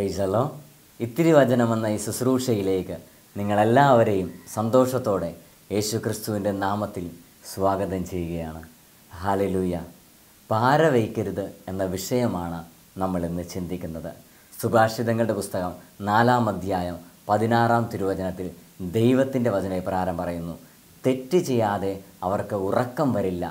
പ്രൈസലോ ഇത്തിരി വചനമെന്ന ഈ ശുശ്രൂഷയിലേക്ക് നിങ്ങളെല്ലാവരെയും സന്തോഷത്തോടെ യേശു ക്രിസ്തുവിൻ്റെ നാമത്തിൽ സ്വാഗതം ചെയ്യുകയാണ് ഹാലലൂയ പാര വയ്ക്കരുത് എന്ന വിഷയമാണ് നമ്മൾ ഇന്ന് ചിന്തിക്കുന്നത് സുഭാഷിതങ്ങളുടെ പുസ്തകം നാലാം അധ്യായം പതിനാറാം തിരുവചനത്തിൽ ദൈവത്തിൻ്റെ പ്രാരം പറയുന്നു തെറ്റ് ചെയ്യാതെ അവർക്ക് ഉറക്കം വരില്ല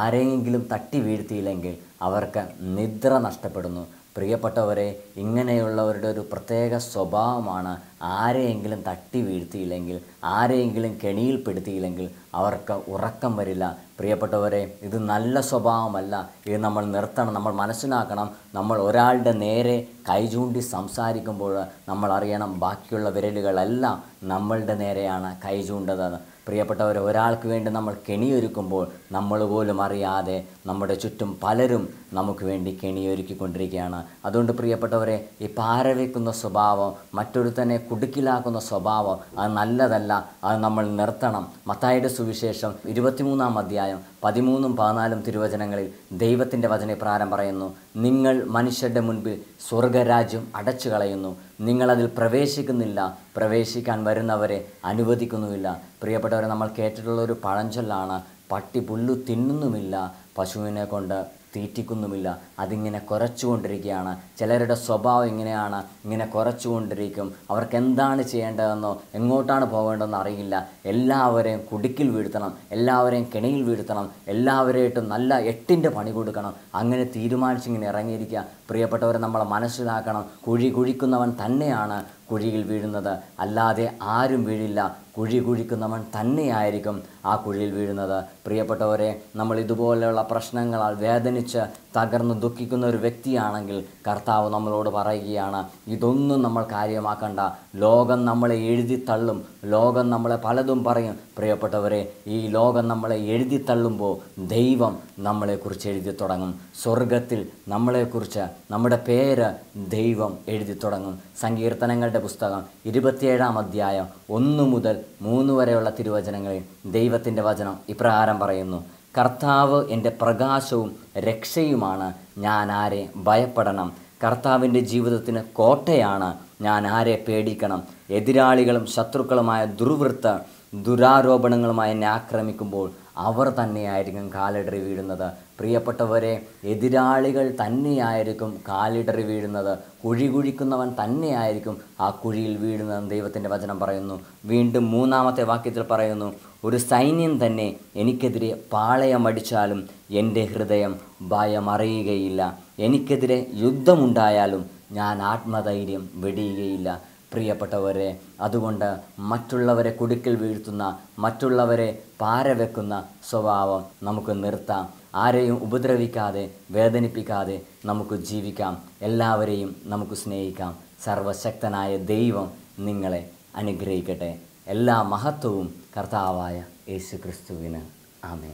ആരെങ്കിലും തട്ടി വീഴ്ത്തിയില്ലെങ്കിൽ അവർക്ക് നിദ്ര നഷ്ടപ്പെടുന്നു പ്രിയപ്പെട്ടവരെ ഇങ്ങനെയുള്ളവരുടെ ഒരു പ്രത്യേക സ്വഭാവമാണ് ആരെയെങ്കിലും തട്ടി വീഴ്ത്തിയില്ലെങ്കിൽ ആരെയെങ്കിലും കെണിയിൽപ്പെടുത്തിയില്ലെങ്കിൽ അവർക്ക് ഉറക്കം വരില്ല പ്രിയപ്പെട്ടവരെ ഇത് നല്ല സ്വഭാവമല്ല ഇത് നമ്മൾ നിർത്തണം നമ്മൾ മനസ്സിലാക്കണം നമ്മൾ ഒരാളുടെ നേരെ കൈചൂണ്ടി സംസാരിക്കുമ്പോൾ നമ്മൾ അറിയണം ബാക്കിയുള്ള വിരലുകളെല്ലാം നമ്മളുടെ നേരെയാണ് കൈചൂണ്ടതെന്ന് പ്രിയപ്പെട്ടവർ ഒരാൾക്ക് വേണ്ടി നമ്മൾ കെണിയൊരുക്കുമ്പോൾ നമ്മൾ പോലും അറിയാതെ നമ്മുടെ ചുറ്റും പലരും നമുക്ക് വേണ്ടി കെണിയൊരുക്കിക്കൊണ്ടിരിക്കുകയാണ് അതുകൊണ്ട് പ്രിയപ്പെട്ടവരെ ഈ പാരവയ്ക്കുന്ന സ്വഭാവം മറ്റൊരുത്തനെ കുടുക്കിലാക്കുന്ന സ്വഭാവം അത് നല്ലതല്ല അത് നമ്മൾ നിർത്തണം മത്തായുടെ സുവിശേഷം ഇരുപത്തിമൂന്നാം അധ്യായം പതിമൂന്നും പതിനാലും തിരുവചനങ്ങളിൽ ദൈവത്തിൻ്റെ പ്രാരം പറയുന്നു നിങ്ങൾ മനുഷ്യരുടെ മുൻപിൽ സ്വർഗരാജ്യം അടച്ചു കളയുന്നു നിങ്ങളതിൽ പ്രവേശിക്കുന്നില്ല പ്രവേശിക്കാൻ വരുന്നവരെ അനുവദിക്കുന്നുമില്ല പ്രിയപ്പെട്ട പ്രിയപ്പെട്ടവരെ നമ്മൾ കേട്ടിട്ടുള്ള ഒരു പഴഞ്ചൊല്ലാണ് പട്ടി പുല്ലു തിന്നുന്നുമില്ല പശുവിനെ കൊണ്ട് തീറ്റിക്കുന്നുമില്ല അതിങ്ങനെ കുറച്ചുകൊണ്ടിരിക്കുകയാണ് ചിലരുടെ സ്വഭാവം ഇങ്ങനെയാണ് ഇങ്ങനെ കുറച്ചുകൊണ്ടിരിക്കും അവർക്ക് എന്താണ് ചെയ്യേണ്ടതെന്നോ എങ്ങോട്ടാണ് പോകേണ്ടതെന്നോ അറിയില്ല എല്ലാവരെയും കുടുക്കിൽ വീഴ്ത്തണം എല്ലാവരെയും കിണയിൽ വീഴ്ത്തണം എല്ലാവരെയായിട്ടും നല്ല എട്ടിൻ്റെ പണി കൊടുക്കണം അങ്ങനെ തീരുമാനിച്ചിങ്ങനെ ഇറങ്ങിയിരിക്കുക പ്രിയപ്പെട്ടവരെ നമ്മളെ മനസ്സിലാക്കണം കുഴി കുഴിക്കുന്നവൻ തന്നെയാണ് കുഴിയിൽ വീഴുന്നത് അല്ലാതെ ആരും വീഴില്ല കുഴി കുഴിക്കുന്നവൻ തന്നെയായിരിക്കും ആ കുഴിയിൽ വീഴുന്നത് പ്രിയപ്പെട്ടവരെ നമ്മൾ ഇതുപോലെയുള്ള പ്രശ്നങ്ങളാൽ വേദനിച്ച് തകർന്ന് ദുഃഖിക്കുന്ന ഒരു വ്യക്തിയാണെങ്കിൽ കർത്താവ് നമ്മളോട് പറയുകയാണ് ഇതൊന്നും നമ്മൾ കാര്യമാക്കണ്ട ലോകം നമ്മളെ എഴുതി തള്ളും ലോകം നമ്മളെ പലതും പറയും പ്രിയപ്പെട്ടവരെ ഈ ലോകം നമ്മളെ എഴുതി തള്ളുമ്പോൾ ദൈവം നമ്മളെക്കുറിച്ച് എഴുതി തുടങ്ങും സ്വർഗത്തിൽ നമ്മളെക്കുറിച്ച് നമ്മുടെ പേര് ദൈവം എഴുതി തുടങ്ങും സങ്കീർത്തനങ്ങളുടെ പ്രവാചകരുടെ പുസ്തകം ഇരുപത്തിയേഴാം അധ്യായം ഒന്ന് മുതൽ മൂന്ന് വരെയുള്ള തിരുവചനങ്ങളിൽ ദൈവത്തിൻ്റെ വചനം ഇപ്രകാരം പറയുന്നു കർത്താവ് എൻ്റെ പ്രകാശവും രക്ഷയുമാണ് ഞാൻ ആരെ ഭയപ്പെടണം കർത്താവിൻ്റെ ജീവിതത്തിന് കോട്ടയാണ് ഞാൻ ആരെ പേടിക്കണം എതിരാളികളും ശത്രുക്കളുമായ ദുർവൃത്ത ദുരാരോപണങ്ങളുമായി എന്നെ ആക്രമിക്കുമ്പോൾ അവർ തന്നെയായിരിക്കും കാലിടറി വീഴുന്നത് പ്രിയപ്പെട്ടവരെ എതിരാളികൾ തന്നെയായിരിക്കും കാലിടറി വീഴുന്നത് കുഴി കുഴിക്കുന്നവൻ തന്നെയായിരിക്കും ആ കുഴിയിൽ വീഴുന്നതെന്ന് ദൈവത്തിൻ്റെ വചനം പറയുന്നു വീണ്ടും മൂന്നാമത്തെ വാക്യത്തിൽ പറയുന്നു ഒരു സൈന്യം തന്നെ എനിക്കെതിരെ പാളയമടിച്ചാലും എൻ്റെ ഹൃദയം ഭയമറിയുകയില്ല എനിക്കെതിരെ യുദ്ധമുണ്ടായാലും ഞാൻ ആത്മധൈര്യം വെടിയുകയില്ല പ്രിയപ്പെട്ടവരെ അതുകൊണ്ട് മറ്റുള്ളവരെ കുടുക്കിൽ വീഴ്ത്തുന്ന മറ്റുള്ളവരെ പാരവെക്കുന്ന സ്വഭാവം നമുക്ക് നിർത്താം ആരെയും ഉപദ്രവിക്കാതെ വേദനിപ്പിക്കാതെ നമുക്ക് ജീവിക്കാം എല്ലാവരെയും നമുക്ക് സ്നേഹിക്കാം സർവശക്തനായ ദൈവം നിങ്ങളെ അനുഗ്രഹിക്കട്ടെ എല്ലാ മഹത്വവും കർത്താവായ യേശു ക്രിസ്തുവിന് ആമേ